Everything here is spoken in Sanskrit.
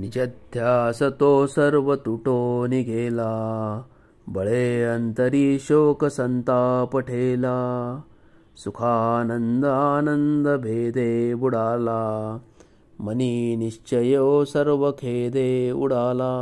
निजध्यासतो सर्वतुटो निगेला निघेला बले अन्तरि शोकसन्तापठेला उडाला बुडाला निश्चयो सर्वखेदे उडाला,